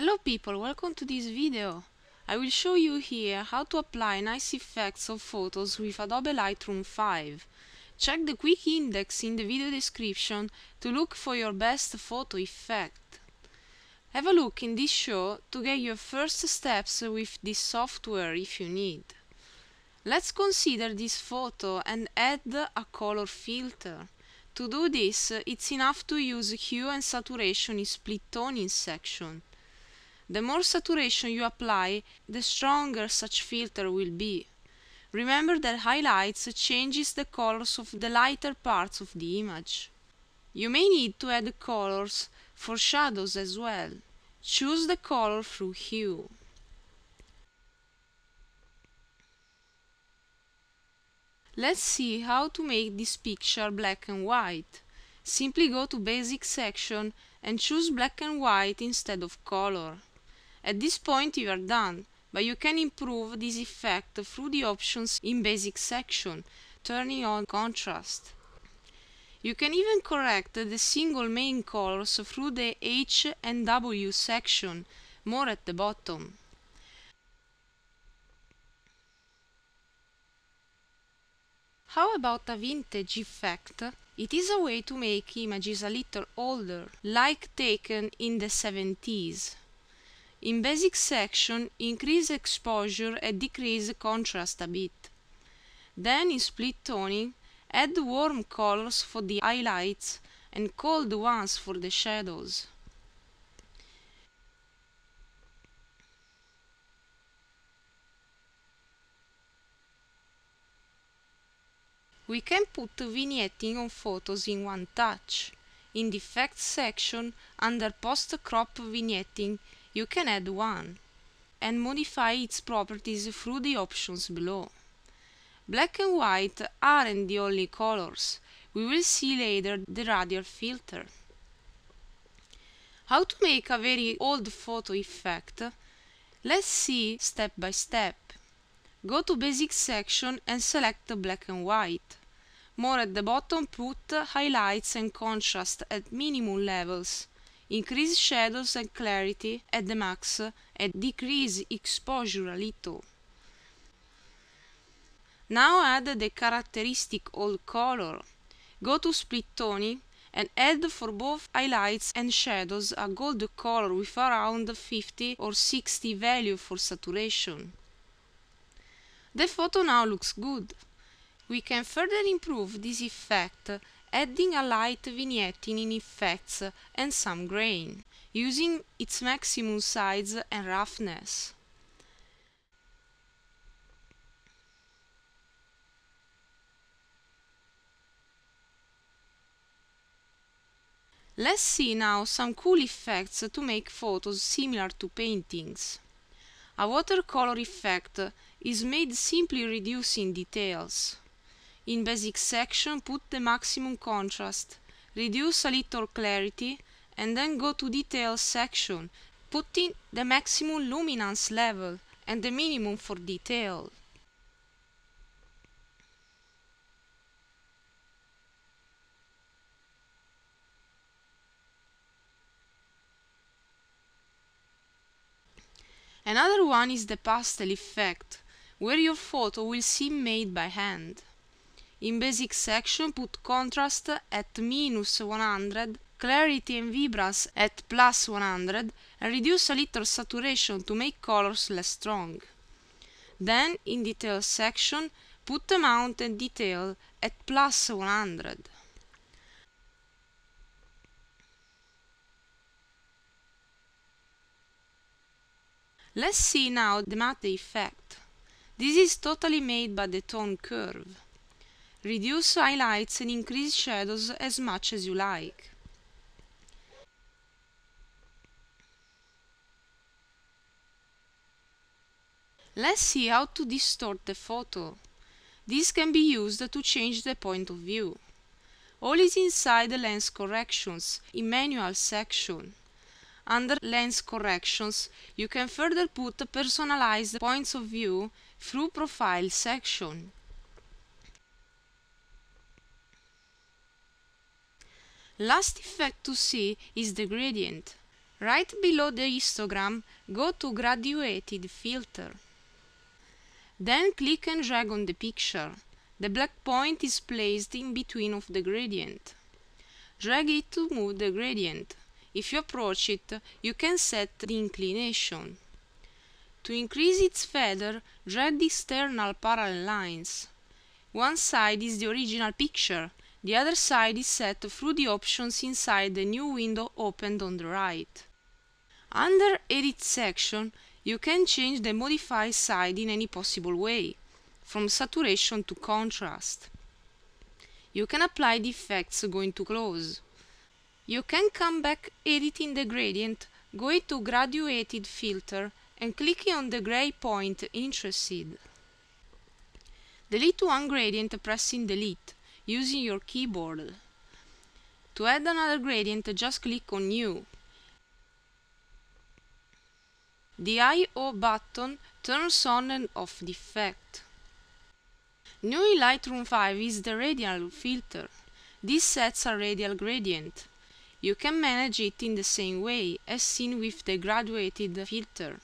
Hello people, welcome to this video. I will show you here how to apply nice effects of photos with Adobe Lightroom 5. Check the quick index in the video description to look for your best photo effect. Have a look in this show to get your first steps with this software if you need. Let's consider this photo and add a color filter. To do this, it's enough to use Hue and Saturation in Split Toning section the more saturation you apply, the stronger such filter will be. Remember that highlights changes the colors of the lighter parts of the image. You may need to add colors for shadows as well. Choose the color through hue. Let's see how to make this picture black and white. Simply go to Basic section and choose black and white instead of color. At this point you are done, but you can improve this effect through the options in basic section, turning on contrast. You can even correct the single main colors through the H and W section, more at the bottom. How about a vintage effect? It is a way to make images a little older, like taken in the 70s. In basic section, increase exposure and decrease contrast a bit. Then in split toning, add warm colors for the highlights and cold ones for the shadows. We can put vignetting on photos in one touch. In the effects section, under post crop vignetting, you can add one and modify its properties through the options below. Black and white aren't the only colors. We will see later the radial filter. How to make a very old photo effect? Let's see step by step. Go to Basic section and select black and white. More at the bottom put highlights and contrast at minimum levels increase shadows and clarity at the max and decrease exposure a little. Now add the characteristic old color. Go to split tone and add for both highlights and shadows a gold color with around 50 or 60 value for saturation. The photo now looks good. We can further improve this effect adding a light vignetting in effects and some grain, using its maximum size and roughness. Let's see now some cool effects to make photos similar to paintings. A watercolor effect is made simply reducing details. In basic section, put the maximum contrast, reduce a little clarity, and then go to details section, put in the maximum luminance level and the minimum for detail. Another one is the pastel effect, where your photo will seem made by hand. In basic section put contrast at minus 100, clarity and vibrance at plus 100 and reduce a little saturation to make colors less strong. Then in detail section put amount and detail at plus 100. Let's see now the matte effect. This is totally made by the tone curve. Reduce highlights and increase shadows as much as you like. Let's see how to distort the photo. This can be used to change the point of view. All is inside the lens corrections, in manual section. Under lens corrections, you can further put personalized points of view through profile section. Last effect to see is the gradient. Right below the histogram, go to Graduated filter. Then click and drag on the picture. The black point is placed in between of the gradient. Drag it to move the gradient. If you approach it, you can set the inclination. To increase its feather, drag the external parallel lines. One side is the original picture, the other side is set through the options inside the new window opened on the right. Under Edit section, you can change the modify side in any possible way, from saturation to contrast. You can apply the effects going to close. You can come back editing the gradient, going to graduated filter and clicking on the gray point interested. Delete one gradient pressing delete using your keyboard. To add another gradient, just click on New. The I.O. button turns on and off the effect. New in Lightroom 5 is the radial filter. This sets a radial gradient. You can manage it in the same way as seen with the graduated filter.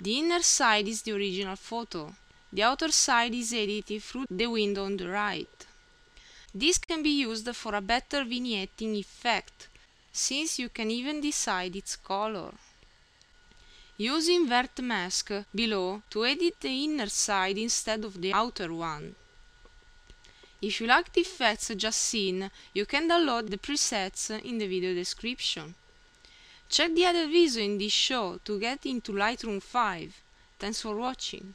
The inner side is the original photo. The outer side is edited through the window on the right. This can be used for a better vignetting effect, since you can even decide its color. Use invert mask below to edit the inner side instead of the outer one. If you like the effects just seen, you can download the presets in the video description. Check the other video in this show to get into Lightroom 5. Thanks for watching.